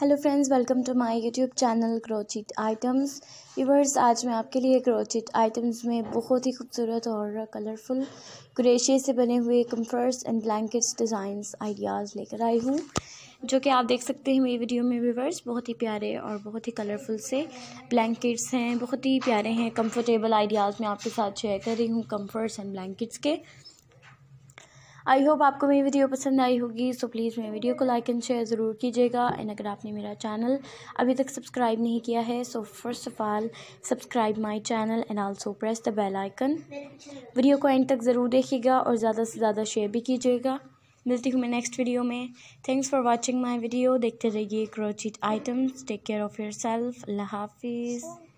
hello friends welcome to my YouTube channel crochet items yours आज मैं आपके लिए क्रोचिट आइटम्स में बहुत ही खूबसूरत और कलरफुल क्रेशे से बने हुए comforts and blankets designs ideas लेकर आई हूँ जो कि आप देख सकते हैं मेरी वीडियो में व्यूवर्स बहुत ही प्यारे और बहुत ही कलरफुल से ब्लैंकेट्स हैं बहुत ही प्यारे हैं कंफर्टेबल आइडियाज़ मैं आपके साथ शेयर कर रही हूँ कम्फर्ट्स एंड ब्लैंकेट्स के आई होप आपको मेरी वीडियो पसंद आई होगी सो प्लीज़ मेरी वीडियो को लाइक एंड शेयर ज़रूर कीजिएगा एंड अगर आपने मेरा चैनल अभी तक सब्सक्राइब नहीं किया है so first of all subscribe my channel and also press the bell icon video को एंड तक ज़रूर देखिएगा और ज़्यादा से ज़्यादा शेयर भी कीजिएगा मिलती हूँ मैं नेक्स्ट वीडियो में thanks for watching my video देखते रहिए crochet items take care of yourself अल्लाह हाफिज़